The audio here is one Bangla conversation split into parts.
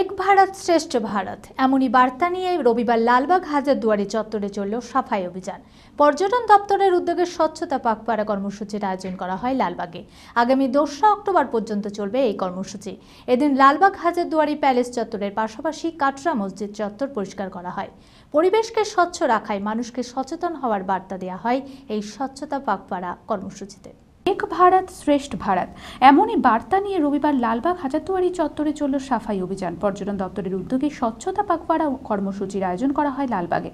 এক ভারত শ্রেষ্ঠ ভারত এমনই বার্তা নিয়ে রবিবার লালবাগ হাজারদুয়ারি চত্বরে চলল সাফাই অভিযান পর্যটন দপ্তরের উদ্যোগে স্বচ্ছতা পাকপাড়া কর্মসূচির আয়োজন করা হয় লালবাগে আগামী দোসরা অক্টোবর পর্যন্ত চলবে এই কর্মসূচি এদিন লালবাগ হাজারদুয়ারি প্যালেস চত্বরের পাশাপাশি কাটরা মসজিদ চত্বর পরিষ্কার করা হয় পরিবেশকে স্বচ্ছ রাখায় মানুষকে সচেতন হওয়ার বার্তা দেওয়া হয় এই স্বচ্ছতা পাকপাড়া কর্মসূচিতে এক ভারত শ্রেষ্ঠ ভারত এমনই বার্তা নিয়ে রবিবার লালবাগ হাজারদুয়ারি চত্বরে চলল সাফাই অভিযান পর্যটন দপ্তরের উদ্যোগে স্বচ্ছতা পাকপাড়া কর্মসূচির আয়োজন করা হয় লালবাগে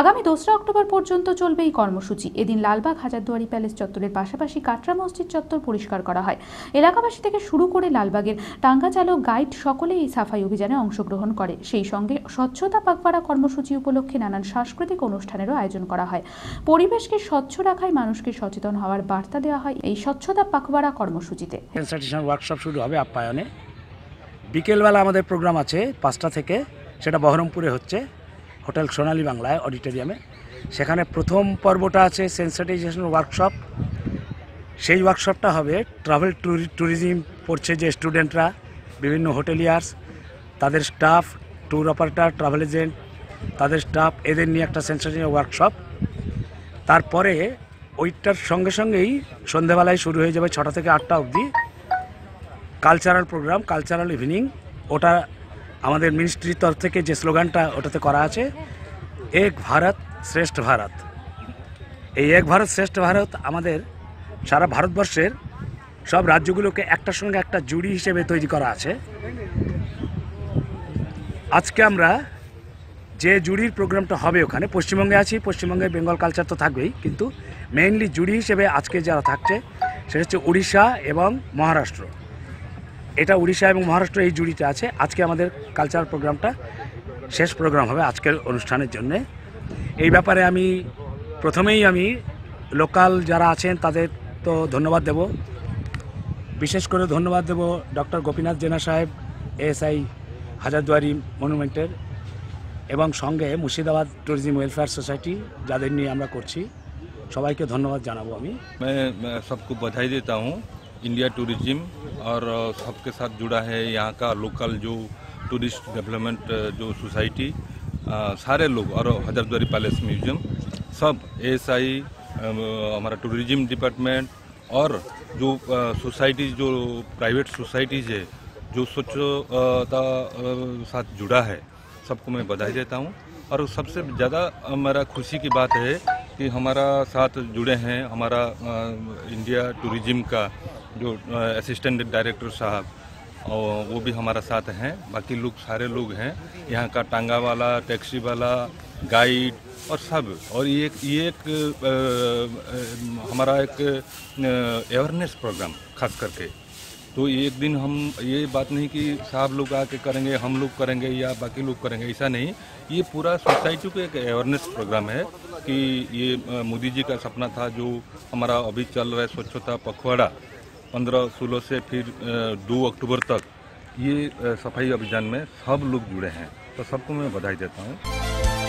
আগামী দোসরা অক্টোবর পর্যন্ত চলবে এই কর্মসূচি এদিন লালবাগ হাজারদুয়ারি প্যালেস চত্বরের পাশাপাশি কাটরা মসজিদ চত্বর পরিষ্কার করা হয় এলাকাবাসী থেকে শুরু করে লালবাগের টাঙ্গাচালক গাইড সকলে এই সাফাই অভিযানে অংশগ্রহণ করে সেই সঙ্গে স্বচ্ছতা পাকপাড়া কর্মসূচি উপলক্ষে নানান সাংস্কৃতিক অনুষ্ঠানেরও আয়োজন করা হয় পরিবেশকে স্বচ্ছ রাখায় মানুষকে সচেতন হওয়ার বার্তা দেওয়া হয় এই স্বচ্ছতা পাখবাড়া কর্মসূচিতে ওয়ার্কশপ শুরু হবে আপ্যায়নে বিকেলবেলা আমাদের প্রোগ্রাম আছে পাঁচটা থেকে সেটা বহরমপুরে হচ্ছে হোটেল সোনালী বাংলায় অডিটোরিয়ামে সেখানে প্রথম পর্বটা আছে সেন্সিটাইজেশন ওয়ার্কশপ সেই ওয়ার্কশপটা হবে ট্রাভেল ট্যুরিজম পড়ছে যে স্টুডেন্টরা বিভিন্ন হোটেলিয়ার্স তাদের staff tour operator travel agent তাদের স্টাফ এদের নিয়ে একটা সেন্সিটাইজেশন ওয়ার্কশপ তারপরে ওইটার সঙ্গে সঙ্গেই সন্ধেবেলায় শুরু হয়ে যাবে ছটা থেকে আটটা অবধি কালচারাল প্রোগ্রাম কালচারাল ইভিনিং ওটা আমাদের মিনিস্ট্রির তরফ থেকে যে স্লোগানটা ওটাতে করা আছে এক ভারত শ্রেষ্ঠ ভারত এই এক ভারত শ্রেষ্ঠ ভারত আমাদের সারা ভারতবর্ষের সব রাজ্যগুলোকে একটার সঙ্গে একটা জুড়ি হিসেবে তৈরি করা আছে আজকে আমরা যে জুড়ির প্রোগ্রামটা হবে ওখানে পশ্চিমবঙ্গে আছি পশ্চিমবঙ্গে বেঙ্গল কালচার তো থাকবেই কিন্তু মেইনলি জুড়ি হিসেবে আজকে যারা থাকছে সেটা হচ্ছে উড়িষ্যা এবং মহারাষ্ট্র এটা উড়িষ্যা এবং মহারাষ্ট্র এই জুড়িটা আছে আজকে আমাদের কালচার প্রোগ্রামটা শেষ প্রোগ্রাম হবে আজকের অনুষ্ঠানের জন্যে এই ব্যাপারে আমি প্রথমেই আমি লোকাল যারা আছেন তাদের তো ধন্যবাদ দেব বিশেষ করে ধন্যবাদ দেব ডক্টর গোপীনাথ জেনা সাহেব এএসআই হাজারদুয়ারি মনুমেন্টের এবং সঙ্গে মুর্শিদাবাদ ট্যুরিজম ওয়েলফेयर সোসাइटी যাদের নিয়ে আমরা করছি সবাইকে ধন্যবাদ জানাবো मैं सबको बधाई देता हूँ इंडिया टूरिज्म और सबके साथ जुड़ा है यहाँ का लोकल जो टूरिस्ट डेवलपमेंट जो सोसाइटी सारे लोग और हजरद्वारी पैलेस म्यूजियम सब एस आई हमारा टूरिज्म डिपार्टमेंट और जो सोसाइटीज़ जो प्राइवेट सोसाइटीज़ है जो स्वच्छता साथ जुड़ा है सबको मैं बधाई देता हूँ और सबसे ज़्यादा मेरा खुशी की बात है कि हमारा साथ जुड़े हैं हमारा इंडिया टूरिज्म का जो असिस्टेंट डायरेक्टर साहब और वो भी हमारा साथ हैं बाकी लोग सारे लोग हैं यहाँ का टांगा वाला टैक्सी वाला गाइड और सब और ये एक ये एक आ, आ, हमारा एक अवेयरनेस प्रोग्राम खास करके तो एक दिन हम ये बात नहीं कि साहब लोग आके करेंगे हम लोग करेंगे या बाकी लोग करेंगे ऐसा नहीं ये पूरा सोसाइटी को एक अवेयरनेस प्रोग्राम है कि ये मोदी जी का सपना था जो हमारा अभी चल रहा है स्वच्छता पखवाड़ा पंद्रह सोलह से फिर दो अक्टूबर तक ये सफाई अभियान में सब लोग जुड़े हैं तो सबको मैं बधाई देता हूँ